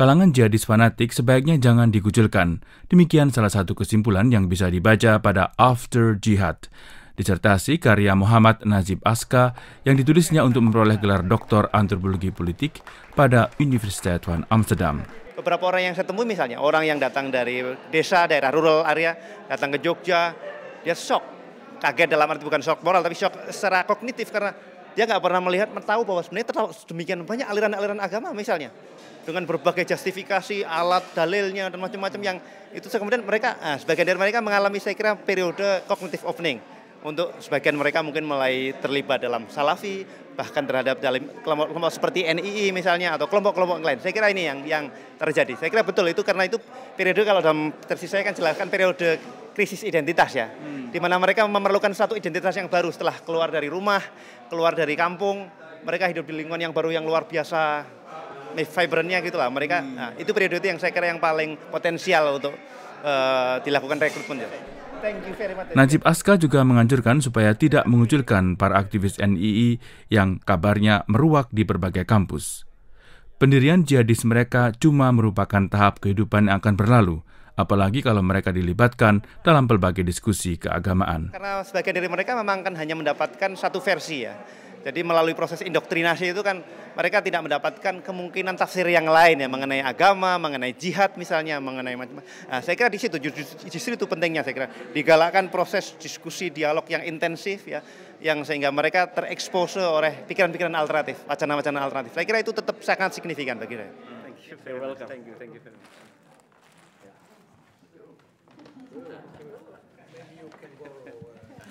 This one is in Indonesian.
Kalangan jihadis fanatik sebaiknya jangan dikucilkan. Demikian salah satu kesimpulan yang bisa dibaca pada After Jihad, disertasi karya Muhammad Nazib Aska yang ditulisnya untuk memperoleh gelar Doktor Antropologi Politik pada Universiteit van Amsterdam. Beberapa orang yang saya temui misalnya, orang yang datang dari desa, daerah rural area, datang ke Jogja, dia shock. Kaget dalam arti bukan shock moral, tapi shock secara kognitif karena dia nggak pernah melihat, tahu bahwa sebenarnya terlalu demikian banyak aliran-aliran agama misalnya. Dengan berbagai justifikasi, alat, dalilnya, dan macam-macam yang itu kemudian mereka, nah, sebagian dari mereka mengalami saya kira periode cognitive opening. Untuk sebagian mereka mungkin mulai terlibat dalam salafi, bahkan terhadap kelompok-kelompok seperti NII misalnya, atau kelompok-kelompok lain. Saya kira ini yang yang terjadi. Saya kira betul itu karena itu periode kalau dalam tersisa saya kan jelaskan periode krisis identitas ya. Hmm. Di mana mereka memerlukan satu identitas yang baru setelah keluar dari rumah, keluar dari kampung, mereka hidup di lingkungan yang baru yang luar biasa vibrantnya gitu lah mereka hmm. nah, itu periode itu yang saya kira yang paling potensial untuk uh, dilakukan rekrutmen ya. Najib Aska juga menganjurkan supaya tidak mengunculkan para aktivis NII yang kabarnya meruak di berbagai kampus. Pendirian jihadis mereka cuma merupakan tahap kehidupan yang akan berlalu, apalagi kalau mereka dilibatkan dalam berbagai diskusi keagamaan. Karena sebagian dari mereka memang kan hanya mendapatkan satu versi ya. Jadi melalui proses indoktrinasi itu kan mereka tidak mendapatkan kemungkinan tafsir yang lain ya mengenai agama, mengenai jihad misalnya, mengenai macam. Nah, saya kira di situ justru itu pentingnya saya kira digalakkan proses diskusi dialog yang intensif ya yang sehingga mereka terekspos oleh pikiran-pikiran alternatif, wacana-wacana alternatif. Saya kira itu tetap sangat signifikan bagi saya. Thank you. Thank you. Thank you. Thank you.